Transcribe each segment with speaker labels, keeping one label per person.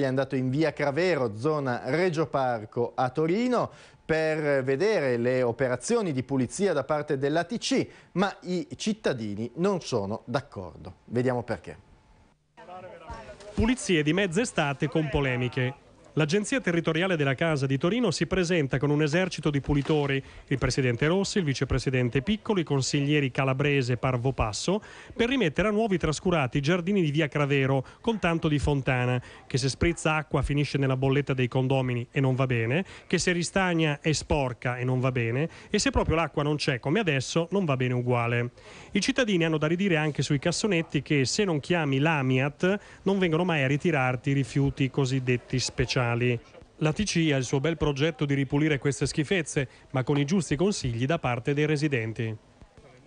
Speaker 1: è andato in via Cravero, zona Reggio Parco a Torino per vedere le
Speaker 2: operazioni di pulizia da parte dell'ATC, ma i cittadini non sono d'accordo. Vediamo perché. Pulizie di mezz'estate con polemiche. L'Agenzia Territoriale della Casa di Torino si presenta con un esercito di pulitori, il presidente Rossi, il vicepresidente Piccoli, i consiglieri Calabrese Parvo Passo, per rimettere a nuovi trascurati i giardini di via Cravero con tanto di fontana, che se sprizza acqua finisce nella bolletta dei condomini e non va bene, che se ristagna è sporca e non va bene, e se proprio l'acqua non c'è come adesso non va bene uguale. I cittadini hanno da ridire anche sui cassonetti che se non chiami l'AMIAT non vengono mai a ritirarti i rifiuti cosiddetti speciali sociali. La TC ha il suo bel progetto di ripulire queste schifezze, ma con i giusti consigli da parte dei residenti.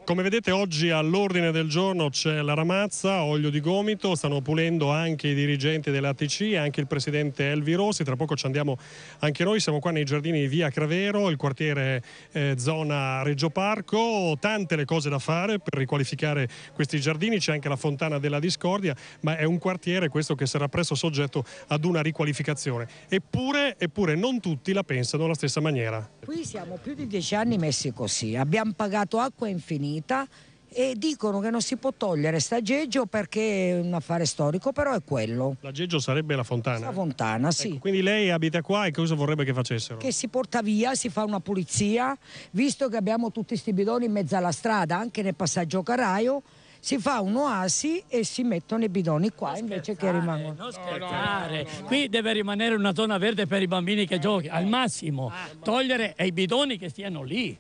Speaker 2: Come vedete oggi all'ordine del giorno c'è la ramazza, olio di gomito, stanno pulendo anche i dirigenti dell'ATC, anche il presidente Elvi Rossi, tra poco ci andiamo anche noi, siamo qua nei giardini di Via Cravero, il quartiere eh, zona Reggio Parco, tante le cose da fare per riqualificare questi giardini, c'è anche la fontana della discordia, ma è un quartiere questo che sarà presto soggetto ad una riqualificazione. Eppure, eppure non tutti la pensano alla stessa maniera.
Speaker 3: Qui siamo più di dieci anni messi così, abbiamo pagato acqua infinita finita e dicono che non si può togliere st'aggeggio perché è un affare storico, però è quello.
Speaker 2: L'aggeggio sarebbe la fontana? La eh? fontana, sì. Ecco, quindi lei abita qua e cosa vorrebbe che facessero?
Speaker 3: Che si porta via, si fa una pulizia, visto che abbiamo tutti questi bidoni in mezzo alla strada, anche nel passaggio Caraio, si fa un'oasi e si mettono i bidoni qua non invece che rimangono. Non scherzare, no, no, no, qui deve rimanere una zona verde per i bambini che giochi, al massimo, ah, togliere i bidoni che stiano lì.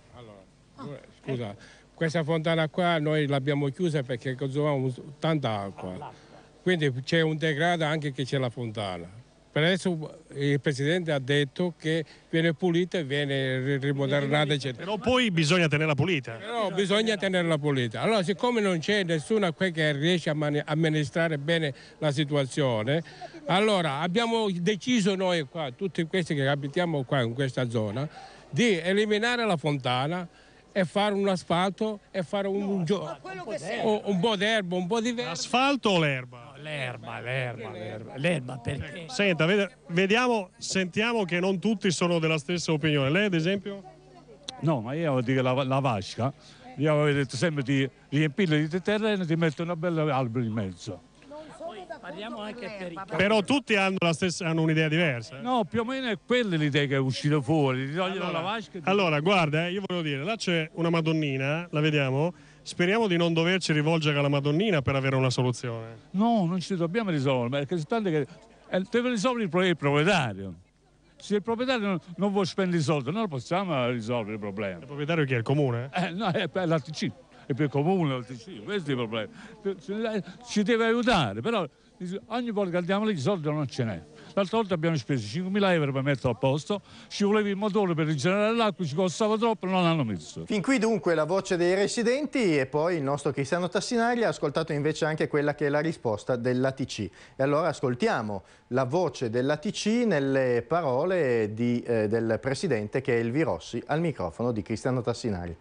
Speaker 3: Allora, scusa, questa fontana qua noi l'abbiamo chiusa perché consumavamo tanta acqua, quindi c'è un degrado anche che c'è la fontana. Per adesso eh, il Presidente ha detto che viene pulita e viene rimodernata. Eccetera. Però poi bisogna tenerla pulita. Però bisogna tenerla pulita. Allora siccome non c'è nessuno qui che riesce a amministrare bene la situazione, allora abbiamo deciso noi qua, tutti questi che abitiamo qua in questa zona, di eliminare la fontana e fare un asfalto e fare un, no, un, gio- un, po un po' d'erba, un po' di verde. L'asfalto o l'erba? No, l'erba, l'erba, l'erba, l'erba perché? Senta, vede,
Speaker 2: vediamo, sentiamo che non tutti sono della stessa opinione. Lei ad esempio?
Speaker 3: No, ma io dire la, la vasca, io avevo detto sempre di riempirla di terreno e di mettere una bella albero in mezzo parliamo anche per i Però tutti hanno, stessa, hanno
Speaker 2: un'idea diversa. Eh?
Speaker 3: No, più o meno è quella l'idea che è uscita fuori, di togliere allora, la vasca. Ti... Allora, guarda,
Speaker 2: eh, io volevo dire, là c'è una Madonnina, la vediamo. Speriamo di non doverci rivolgere alla Madonnina
Speaker 3: per avere una soluzione. No, non ci dobbiamo risolvere, perché soltanto che eh, deve risolvere il, pro- il proprietario. Se il proprietario non, non vuole spendere i soldi, noi possiamo risolvere il problema. Il proprietario chi è? Il comune? Eh, no, è l'ATC è più comune del questo è il problema. Ci deve aiutare, però ogni volta che andiamo lì i soldi non ce n'è. L'altra volta abbiamo speso 5.000 euro per metterlo a posto, ci voleva il motore per rigenerare l'acqua, ci costava troppo, non l'hanno messo.
Speaker 2: Fin qui dunque la voce dei residenti e poi il nostro Cristiano Tassinari ha ascoltato invece anche quella che è la risposta dell'ATC. E allora ascoltiamo la voce dell'ATC nelle parole di, eh, del presidente che è Elvi Rossi al microfono di Cristiano Tassinari.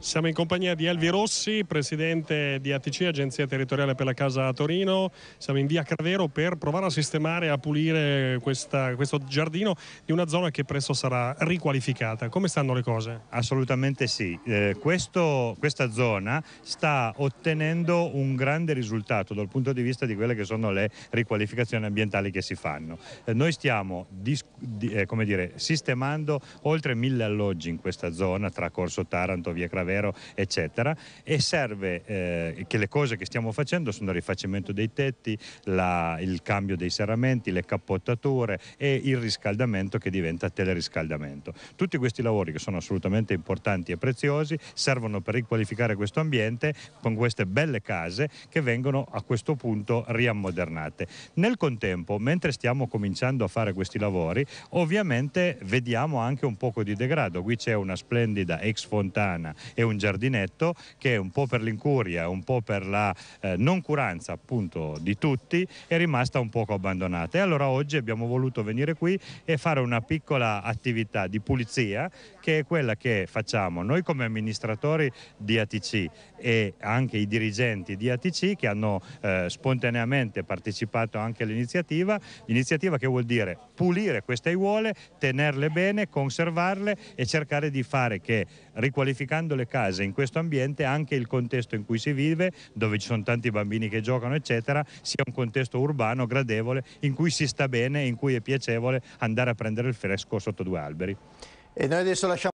Speaker 2: Siamo in compagnia di Elvi Rossi, presidente di ATC, Agenzia Territoriale per la Casa a Torino. Siamo in via Cravero per provare a sistemare e a pulire questa, questo giardino di una zona che presto sarà riqualificata. Come stanno le cose?
Speaker 1: Assolutamente sì. Eh, questo, questa zona sta ottenendo un grande risultato dal punto di vista di quelle che sono le riqualificazioni ambientali che si fanno. Eh, noi stiamo di, eh, dire, sistemando oltre mille alloggi in questa zona tra Corso Taranto, via Cravero vero, eccetera. E serve eh, che le cose che stiamo facendo sono il rifacimento dei tetti, la, il cambio dei serramenti, le cappottature e il riscaldamento che diventa teleriscaldamento. Tutti questi lavori che sono assolutamente importanti e preziosi servono per riqualificare questo ambiente con queste belle case che vengono a questo punto riammodernate. Nel contempo, mentre stiamo cominciando a fare questi lavori, ovviamente vediamo anche un poco di degrado. Qui c'è una splendida ex fontana e un giardinetto che un po' per l'incuria, un po' per la eh, noncuranza appunto di tutti è rimasta un poco abbandonata. E allora oggi abbiamo voluto venire qui e fare una piccola attività di pulizia che è quella che facciamo noi come amministratori di ATC e anche i dirigenti di ATC che hanno eh, spontaneamente partecipato anche all'iniziativa, iniziativa che vuol dire pulire queste aiuole, tenerle bene, conservarle e cercare di fare che riqualificandole casa, in questo ambiente anche il contesto in cui si vive, dove ci sono tanti bambini che giocano eccetera, sia un contesto urbano gradevole in cui si sta bene, in cui è piacevole andare a prendere il fresco sotto due alberi. E noi adesso lasciamo